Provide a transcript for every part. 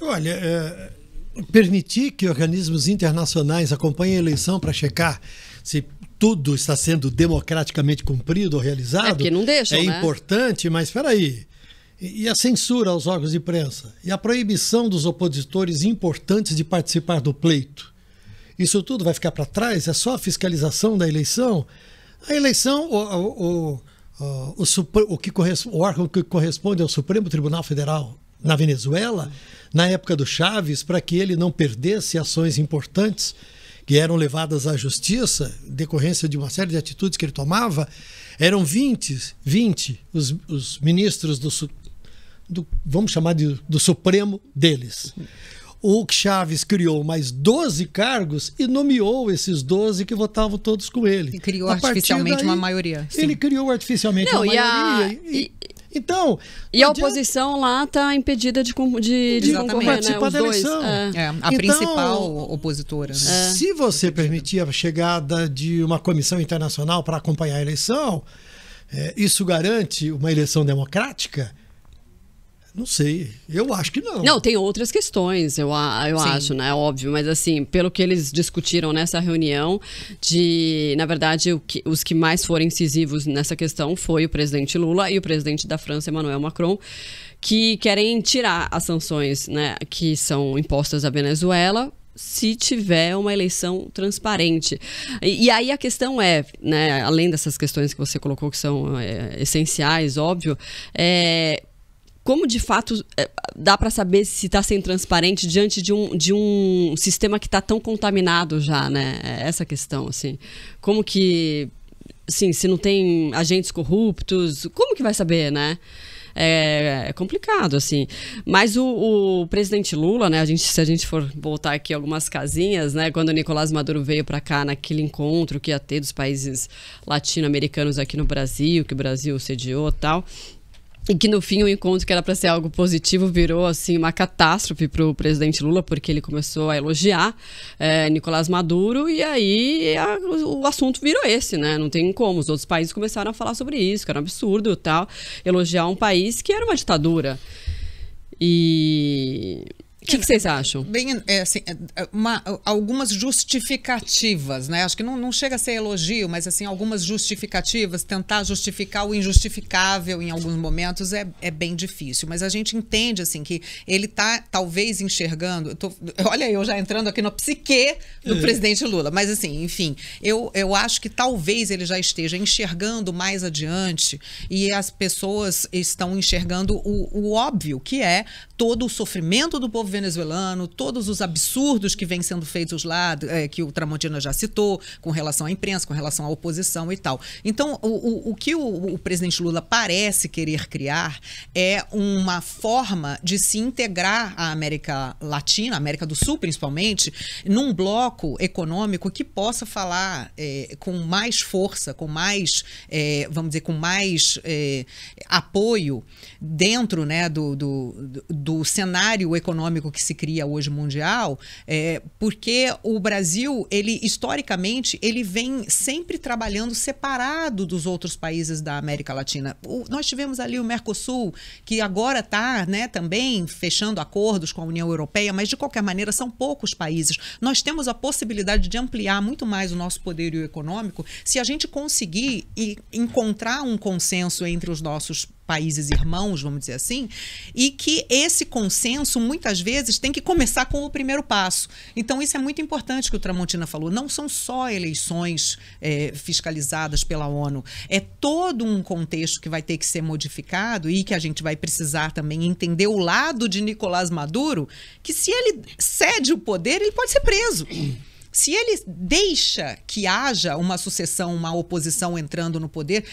Olha, é, permitir que organismos internacionais acompanhem a eleição para checar se tudo está sendo democraticamente cumprido ou realizado. É, não deixa é né? importante, mas espera aí. E a censura aos órgãos de imprensa? E a proibição dos opositores importantes de participar do pleito? Isso tudo vai ficar para trás? É só a fiscalização da eleição? A eleição, o, o, o, o, o, o, que o órgão que corresponde ao Supremo Tribunal Federal, na Venezuela, na época do Chaves, para que ele não perdesse ações importantes que eram levadas à justiça, decorrência de uma série de atitudes que ele tomava, eram 20, 20 os, os ministros do, do, vamos chamar de, do Supremo deles. O Chaves criou mais 12 cargos e nomeou esses 12 que votavam todos com ele. E criou a artificialmente daí, uma maioria. Sim. Ele criou artificialmente Não, uma maioria. A... E... Então. E a oposição lá está impedida de, de, de concorrer, participar né? da eleição. É. É, a então, principal opositora. Né? É. Se você é. permitir a chegada de uma comissão internacional para acompanhar a eleição, é, isso garante uma eleição democrática? Não sei, eu acho que não. Não, tem outras questões, eu, eu acho, né? Óbvio, mas assim, pelo que eles discutiram nessa reunião, de, na verdade, que, os que mais foram incisivos nessa questão foi o presidente Lula e o presidente da França, Emmanuel Macron, que querem tirar as sanções né, que são impostas à Venezuela se tiver uma eleição transparente. E, e, aí a questão é, né, além dessas questões que você colocou que são é, essenciais, óbvio, é, como de fato é, dá para saber se está sendo transparente diante de um, de um sistema que está tão contaminado já, né? É essa questão, assim. Como que, sim, se não tem agentes corruptos, como que vai saber, né? É, é complicado, assim. Mas o, o, presidente Lula, né? A gente, se a gente for voltar aqui algumas casinhas, né? Quando o Nicolás Maduro veio para cá naquele encontro que ia ter dos países latino-americanos aqui no Brasil, que o Brasil sediou tal e que no fim o encontro que era para ser algo positivo virou assim uma catástrofe para o presidente Lula, porque ele começou a elogiar é, Nicolás Maduro e aí a, o, assunto virou esse, né? Não tem como. Os outros países começaram a falar sobre isso, que era um absurdo tal, elogiar um país que era uma ditadura. E o que, vocês acham? Bem, é, assim, é, é, uma, algumas justificativas, né? Acho que não, não chega a ser elogio, mas assim, algumas justificativas, tentar justificar o injustificável em alguns momentos é, é bem difícil. Mas a gente entende, assim, que ele está talvez enxergando. tô, olha, eu já entrando aqui no psique do é. presidente Lula. Mas assim, enfim, eu, eu acho que talvez ele já esteja enxergando mais adiante e as pessoas estão enxergando o, o óbvio, que é todo o sofrimento do povo venezuelano, todos os absurdos que vêm sendo feitos lá, é, que o Tramontina já citou, com relação à imprensa, com relação à oposição e tal. Então, o, o, o que o, o presidente Lula parece querer criar é uma forma de se integrar a América Latina, a América do Sul principalmente, num bloco econômico que possa falar é, com mais força, com mais, é, vamos dizer, com mais é, apoio dentro né, do, do, do cenário econômico público que se cria hoje mundial, é, porque o Brasil, ele historicamente, ele vem sempre trabalhando separado dos outros países da América Latina. O, nós tivemos ali o Mercosul, que agora está né, também fechando acordos com a União Europeia, mas de qualquer maneira são poucos países. Nós temos a possibilidade de ampliar muito mais o nosso poderio econômico se a gente conseguir encontrar um consenso entre os nossos países irmãos, vamos dizer assim, e que esse consenso muitas vezes tem que começar com o primeiro passo. Então isso é muito importante que o Tramontina falou. Não são só eleições é, fiscalizadas pela ONU, é todo um contexto que vai ter que ser modificado e que a gente vai precisar também entender o lado de Nicolás Maduro, que se ele cede o poder, ele pode ser preso. Se ele deixa que haja uma sucessão, uma oposição entrando no poder,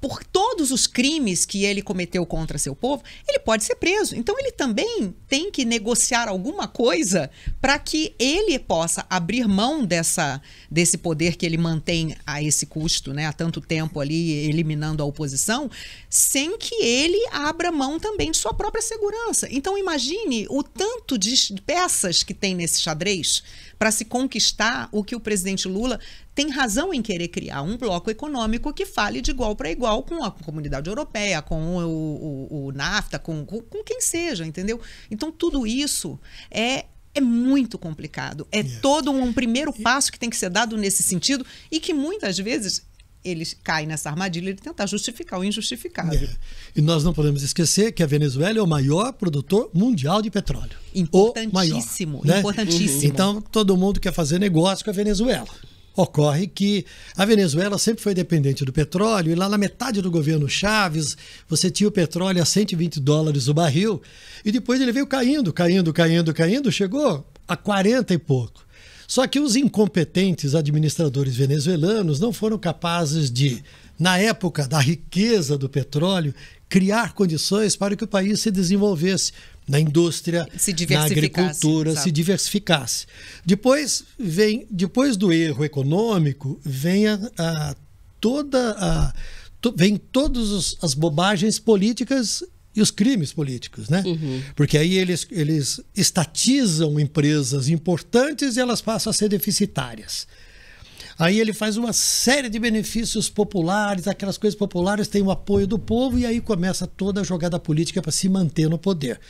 por todos os crimes que ele cometeu contra seu povo, ele pode ser preso. Então ele também tem que negociar alguma coisa para que ele possa abrir mão dessa, desse poder que ele mantém a esse custo, né, há tanto tempo ali eliminando a oposição, sem que ele abra mão também de sua própria segurança. Então imagine o tanto de peças que tem nesse xadrez para se conquistar o que o presidente Lula tem razão em querer criar um bloco econômico que fale de igual para igual com a comunidade europeia, com o, o, o NAFTA, com, com, com quem seja, entendeu? Então, tudo isso é é muito complicado. É yeah. todo um, um primeiro passo que tem que ser dado nesse sentido e que muitas vezes eles caem nessa armadilha de tentar justificar o injustificável. Yeah. E nós não podemos esquecer que a Venezuela é o maior produtor mundial de petróleo. Importantíssimo, maior, né? importantíssimo. Uhum. Então todo mundo quer fazer negócio com a Venezuela. Ocorre que a Venezuela sempre foi dependente do petróleo e lá na metade do governo Chaves você tinha o petróleo a 120 dólares o barril e depois ele veio caindo, caindo, caindo, caindo, chegou a 40 e pouco. Só que os incompetentes administradores venezuelanos não foram capazes de, na época da riqueza do petróleo, criar condições para que o país se desenvolvesse na indústria, na agricultura, sabe? se diversificasse. Depois vem, depois do erro econômico, vem a, a toda a to, vem todas os, as bobagens políticas e os crimes políticos, né? Uhum. Porque aí eles, eles estatizam empresas importantes e elas passam a ser deficitárias. Aí ele faz uma série de benefícios populares, aquelas coisas populares, tem o apoio do povo e aí começa toda a jogada política para se manter no poder.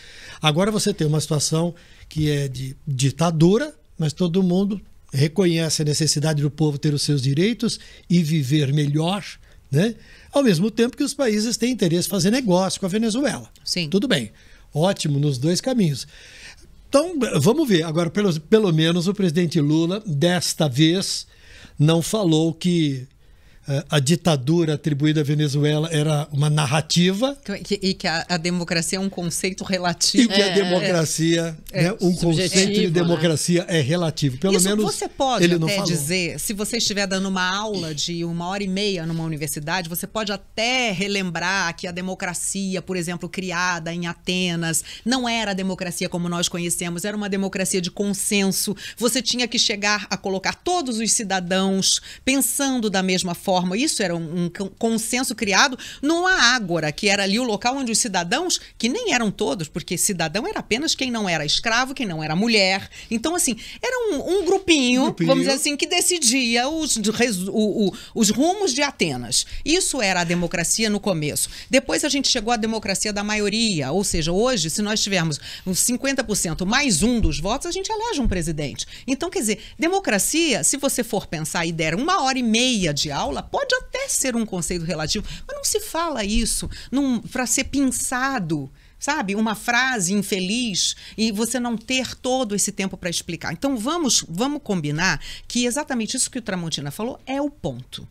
Agora você tem uma situação que é de ditadura, mas todo mundo reconhece a necessidade do povo ter os seus direitos e viver melhor, né? Ao mesmo tempo que os países têm interesse em fazer negócio com a Venezuela. Sim. Tudo bem. Ótimo nos dois caminhos. Então, vamos ver. Agora, pelo, pelo menos o presidente Lula, desta vez, não falou que é, a ditadura atribuída à Venezuela era uma narrativa. E que a, a democracia é um conceito relativo. E que é, a é. democracia, né, é, né, um conceito de democracia né? é relativo. Pelo Isso menos você pode ele até não dizer, se você estiver dando uma aula de uma hora e meia numa universidade, você pode até relembrar que a democracia, por exemplo, criada em Atenas, não era a democracia como nós conhecemos, era uma democracia de consenso. Você tinha que chegar a colocar todos os cidadãos pensando da mesma forma forma, isso era um, um consenso criado numa ágora, que era ali o local onde os cidadãos, que nem eram todos, porque cidadão era apenas quem não era escravo, quem não era mulher. Então, assim, era um, um grupinho, grupinho, vamos dizer assim, que decidia os, o, o, os rumos de Atenas. Isso era a democracia no começo. Depois a gente chegou à democracia da maioria, ou seja, hoje, se nós tivermos uns 50% mais um dos votos, a gente elege um presidente. Então, quer dizer, democracia, se você for pensar e der uma hora e meia de aula, fala, pode até ser um conceito relativo, mas não se fala isso para ser pensado sabe, uma frase infeliz e você não ter todo esse tempo para explicar. Então vamos, vamos combinar que exatamente isso que o Tramontina falou é o ponto.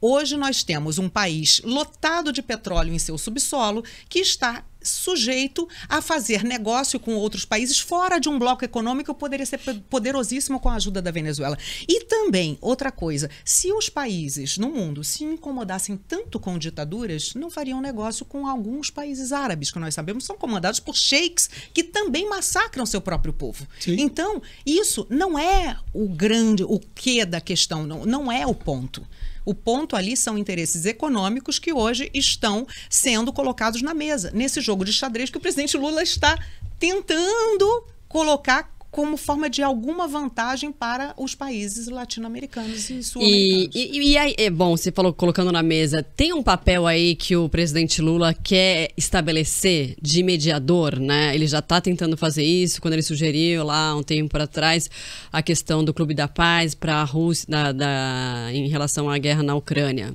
Hoje nós temos um país lotado de petróleo em seu subsolo que está sujeito a fazer negócio com outros países fora de um bloco econômico poderia ser poderosíssimo com a ajuda da Venezuela. E também, outra coisa, se os países no mundo se incomodassem tanto com ditaduras, não fariam negócio com alguns países árabes, que nós sabemos são comandados por sheiks que também massacram seu próprio povo. Sim. Então, isso não é o grande, o que da questão, não, não é o ponto. O ponto ali são interesses econômicos que hoje estão sendo colocados na mesa, nesse jogo de xadrez que o presidente Lula está tentando colocar como forma de alguma vantagem para os países latino-americanos e sul-americanos. E, e, e, aí, é bom, você falou colocando na mesa, tem um papel aí que o presidente Lula quer estabelecer de mediador, né? Ele já está tentando fazer isso quando ele sugeriu lá um tempo atrás a questão do Clube da Paz para a Rússia da, da, em relação à guerra na Ucrânia.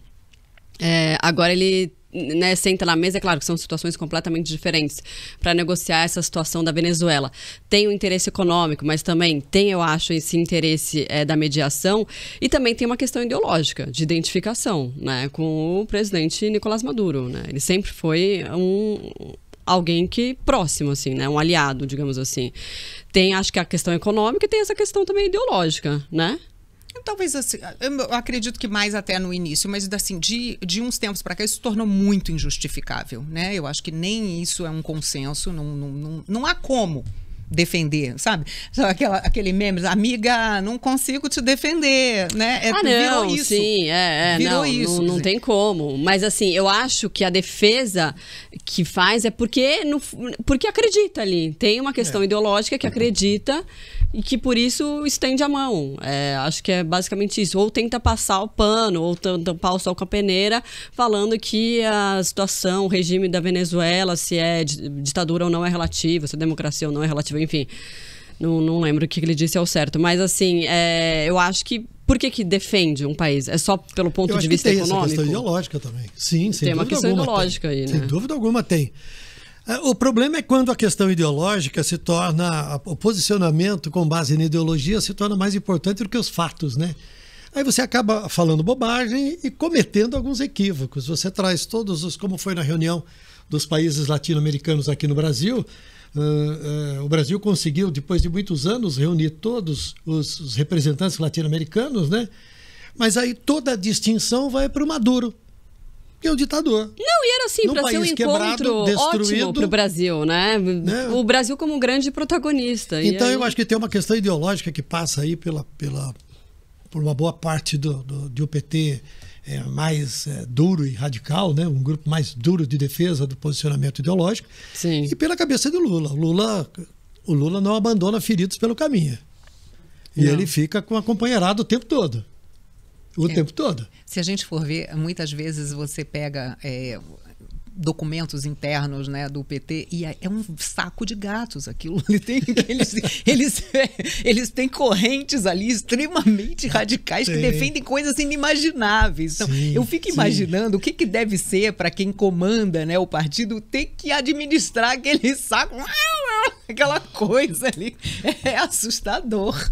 É, agora ele né, senta na mesa, é claro que são situações completamente diferentes, para negociar essa situação da Venezuela. Tem o interesse econômico, mas também tem, eu acho, esse interesse é, da mediação e também tem uma questão ideológica, de identificação né, com o presidente Nicolás Maduro. Né? Ele sempre foi um, alguém que próximo, assim, né? Um aliado, digamos assim. Tem, acho que a questão econômica e tem essa questão também ideológica, né? Talvez assim, eu acredito que mais até no início, mas assim, de, de uns tempos para cá isso se tornou muito injustificável, né? Eu acho que nem isso é um consenso, não, não, não, não há como defender, sabe? Aquela, aquele meme, amiga, não consigo te defender, né? É, ah, não, virou isso. sim, é, é virou não, isso, não, não tem como. Mas assim, eu acho que a defesa que faz é porque, no, porque acredita ali. Tem uma questão é. ideológica que acredita e que por isso estende a mão. É, acho que é basicamente isso. Ou tenta passar o pano, ou tampar o sol com a peneira, falando que a situação, o regime da Venezuela, se é ditadura ou não é relativa, se é democracia ou não é relativa, enfim. Não, não lembro o que ele disse ao certo, mas assim, é, eu acho que por que, que, defende um país? É só pelo ponto de vista tem econômico? Tem uma questão ideológica também. Sim, sem tem uma questão alguma, ideológica tem. aí, né? Sem dúvida alguma tem. É, o problema é quando a questão ideológica se torna, o posicionamento com base na ideologia se torna mais importante do que os fatos, né? Aí você acaba falando bobagem e cometendo alguns equívocos. Você traz todos os, como foi na reunião dos países latino-americanos aqui no Brasil, uh, uh, o Brasil conseguiu, depois de muitos anos, reunir todos os, os representantes latino-americanos, né? Mas aí toda a distinção vai para o Maduro porque é um ditador. Não, e era assim, para ser um encontro ótimo para o Brasil, né? né? O Brasil como um grande protagonista. Então, aí... eu acho que tem uma questão ideológica que passa aí pela, pela, por uma boa parte do, do, do PT é, mais é, duro e radical, né? um grupo mais duro de defesa do posicionamento ideológico. Sim. E pela cabeça do Lula. O Lula, o Lula não abandona feridos pelo caminho. E não. ele fica com a companheirada o tempo todo o é. tempo todo. Se a gente for ver, muitas vezes você pega é, documentos internos né, do PT e é, é um saco de gatos aquilo. Ele tem, eles, eles, eles têm correntes ali extremamente radicais Sim. que defendem coisas inimagináveis. Então, Sim. eu fico imaginando Sim. o que, que deve ser para quem comanda né, o partido ter que administrar aquele saco, aquela coisa ali. É assustador.